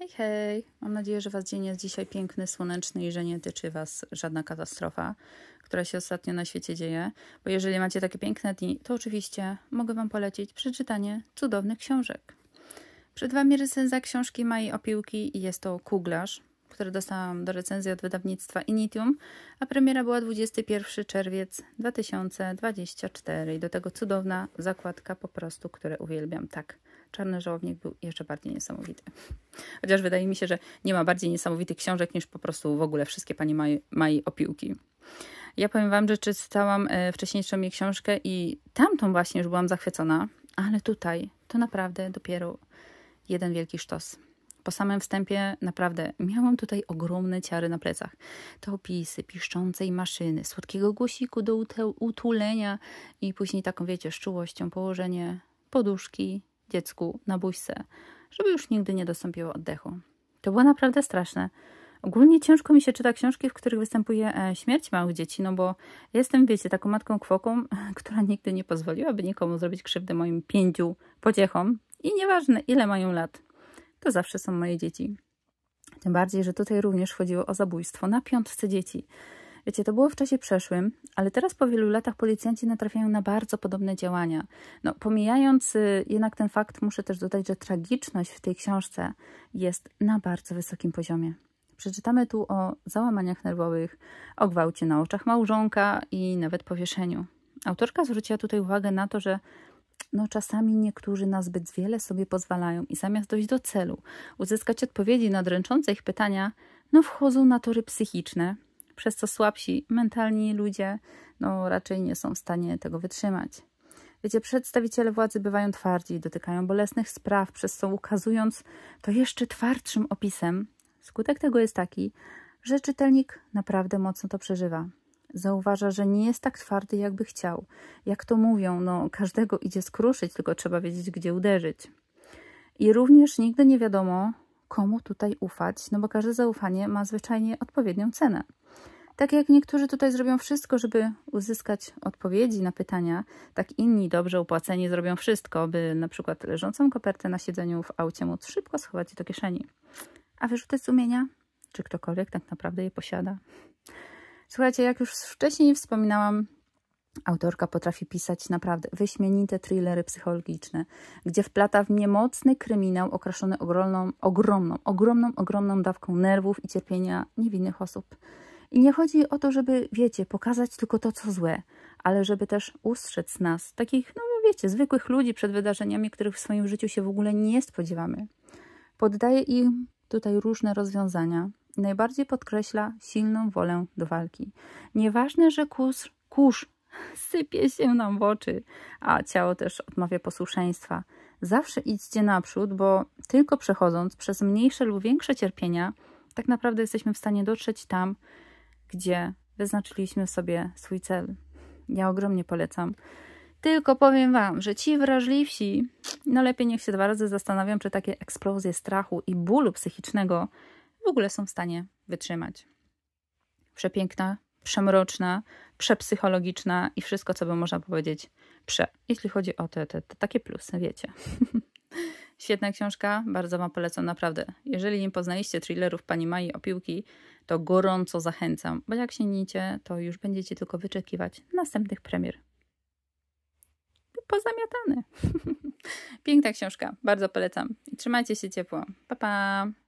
Hej, hej! Mam nadzieję, że Was dzień jest dzisiaj piękny, słoneczny i że nie tyczy Was żadna katastrofa, która się ostatnio na świecie dzieje. Bo jeżeli macie takie piękne dni, to oczywiście mogę Wam polecić przeczytanie cudownych książek. Przed Wami recenzja książki Mai Opiłki i jest to Kuglarz, który dostałam do recenzji od wydawnictwa Initium, a premiera była 21 czerwiec 2024 i do tego cudowna zakładka po prostu, które uwielbiam. Tak. Czarny Żołownik był jeszcze bardziej niesamowity. Chociaż wydaje mi się, że nie ma bardziej niesamowitych książek niż po prostu w ogóle wszystkie pani Maj, Maj Opiłki. Ja powiem wam, że czytałam e, wcześniejszą jej książkę i tamtą właśnie już byłam zachwycona, ale tutaj to naprawdę dopiero jeden wielki sztos. Po samym wstępie naprawdę miałam tutaj ogromne ciary na plecach. To opisy piszczącej maszyny, słodkiego głosiku do utulenia i później taką, wiecie, szczułością położenie poduszki dziecku na bójce, żeby już nigdy nie dostąpiło oddechu. To było naprawdę straszne. Ogólnie ciężko mi się czyta książki, w których występuje e, śmierć małych dzieci, no bo jestem, wiecie, taką matką kwoką, która nigdy nie pozwoliłaby nikomu zrobić krzywdy moim pięciu pociechom i nieważne ile mają lat, to zawsze są moje dzieci. Tym bardziej, że tutaj również chodziło o zabójstwo na piątce dzieci. Wiecie, to było w czasie przeszłym, ale teraz po wielu latach policjanci natrafiają na bardzo podobne działania. No, pomijając y, jednak ten fakt, muszę też dodać, że tragiczność w tej książce jest na bardzo wysokim poziomie. Przeczytamy tu o załamaniach nerwowych, o gwałcie na oczach małżonka i nawet powieszeniu. Autorka zwróciła tutaj uwagę na to, że no czasami niektórzy na zbyt wiele sobie pozwalają i zamiast dojść do celu, uzyskać odpowiedzi na dręczące ich pytania, no wchodzą na tory psychiczne, przez co słabsi mentalni ludzie no, raczej nie są w stanie tego wytrzymać. Wiecie, przedstawiciele władzy bywają twardzi, dotykają bolesnych spraw, przez co ukazując to jeszcze twardszym opisem, skutek tego jest taki, że czytelnik naprawdę mocno to przeżywa. Zauważa, że nie jest tak twardy, jakby chciał. Jak to mówią, no każdego idzie skruszyć, tylko trzeba wiedzieć, gdzie uderzyć. I również nigdy nie wiadomo, komu tutaj ufać, no bo każde zaufanie ma zwyczajnie odpowiednią cenę. Tak jak niektórzy tutaj zrobią wszystko, żeby uzyskać odpowiedzi na pytania, tak inni dobrze opłaceni zrobią wszystko, by na przykład leżącą kopertę na siedzeniu w aucie móc szybko schować do kieszeni. A wyrzuty sumienia? Czy ktokolwiek tak naprawdę je posiada? Słuchajcie, jak już wcześniej wspominałam, Autorka potrafi pisać naprawdę wyśmienite thrillery psychologiczne, gdzie wplata w nie mocny kryminał okraszony ogromną, ogromną, ogromną, ogromną dawką nerwów i cierpienia niewinnych osób. I nie chodzi o to, żeby, wiecie, pokazać tylko to, co złe, ale żeby też ustrzec nas, takich, no wiecie, zwykłych ludzi przed wydarzeniami, których w swoim życiu się w ogóle nie spodziewamy. Poddaje im tutaj różne rozwiązania. Najbardziej podkreśla silną wolę do walki. Nieważne, że kurz, kurz sypie się nam w oczy, a ciało też odmawia posłuszeństwa. Zawsze idźcie naprzód, bo tylko przechodząc przez mniejsze lub większe cierpienia, tak naprawdę jesteśmy w stanie dotrzeć tam, gdzie wyznaczyliśmy sobie swój cel. Ja ogromnie polecam. Tylko powiem Wam, że ci wrażliwsi, no lepiej niech się dwa razy zastanawiam, czy takie eksplozje strachu i bólu psychicznego w ogóle są w stanie wytrzymać. Przepiękna przemroczna, przepsychologiczna i wszystko, co by można powiedzieć prze, jeśli chodzi o te, te, te takie plusy, wiecie. Świetna książka, bardzo Wam polecam, naprawdę. Jeżeli nie poznaliście thrillerów Pani Mai piłki, to gorąco zachęcam, bo jak sięgniecie, to już będziecie tylko wyczekiwać następnych premier. Pozamiatane. Piękna książka, bardzo polecam. I trzymajcie się ciepło. Pa, pa!